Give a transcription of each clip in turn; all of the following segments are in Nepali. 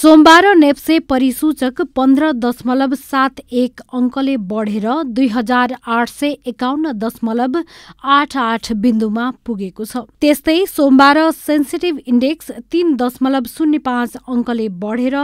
सोमबार नेप्से परिसूचक पन्ध्र दशमलव सात एक अङ्कले बढेर दुई हजार आठ सय एकाउन्न दशमलव आठ आठ बिन्दुमा पुगेको छ त्यस्तै सोमबार सेन्सिटिभ इन्डेक्स तीन दशमलव शून्य पाँच अङ्कले बढेर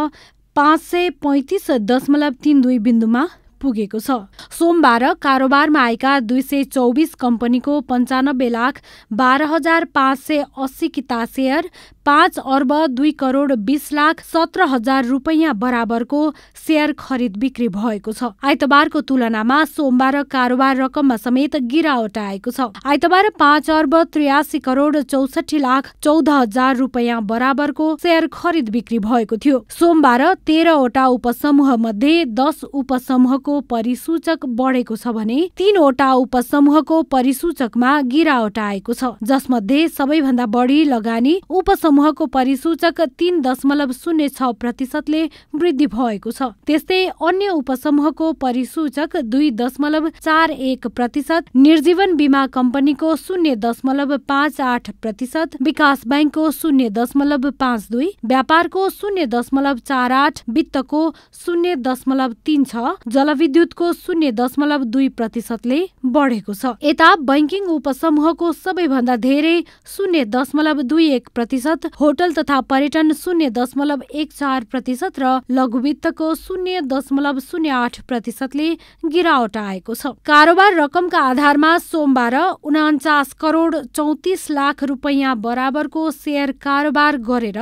पाँच सय पैँतिस दशमलव तीन दुई बिन्दुमा पुगेको छ सोमबार कारोबारमा आएका दुई सय चौबिस कम्पनीको पन्चानब्बे लाख बाह्र हजार पाँच सय अस्सी किता सेयर पाँच अर्ब दुई करोड बिस लाख सत्र हजार रुपैयाँ बराबरको सेयर खरिद बिक्री भएको छ आइतबारको तुलनामा सोमबार कारोबार रकममा समेत गिरावट आएको छ आइतबार पाँच अर्ब त्रियासी करोड चौसठी लाख चौध हजार रुपियाँ बराबरको सेयर खरिद बिक्री भएको थियो सोमबार तेह्रवटा उपसमूह मध्ये दस उपसमूहको परिसूचक बढेको छ भने तीनवटा उपसमूहको परिसूचकमा गिरावट आएको छ जसमध्ये सबैभन्दा बढी लगानी उपसमूह समूहको परिसूचक तीन दशमलव शून्य छ प्रतिशतले वृद्धि भएको छ त्यस्तै अन्य उपसमूहको परिसूचक दुई दशमलव चार एक प्रतिशत निर्जीवन बिमा कम्पनीको शून्य दशमलव पाँच आठ प्रतिशत विकास ब्याङ्कको शून्य दशमलव पाँच दुई व्यापारको शून्य दशमलव चार आठ वित्तको शून्य दशमलव तीन छ जलविद्युतको शून्य दशमलव दुई प्रतिशतले बढेको छ यता बैङ्किङ उपसमूहको सबैभन्दा धेरै शून्य दशमलव दुई एक प्रतिशत होटल तथा पर्यटन शून्य दशमलव एक चार प्रतिशत र लघुवित्तको शून्य दशमलव शून्य आठ प्रतिशतले गिरावट आएको छ कारोबार रकमका आधारमा सोमबार उनान्चास करोड चौतिस लाख रुपैयाँ बराबरको सेयर कारोबार गरेर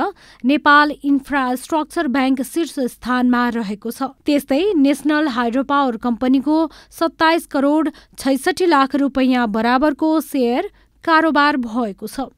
नेपाल इन्फ्रास्ट्रक्चर ब्याङ्क शीर्ष स्थानमा रहेको छ त्यस्तै नेसनल हाइड्रो पावर कम्पनीको सत्ताइस करोड छैसठी लाख रुपैयाँ बराबरको सेयर कारोबार भएको छ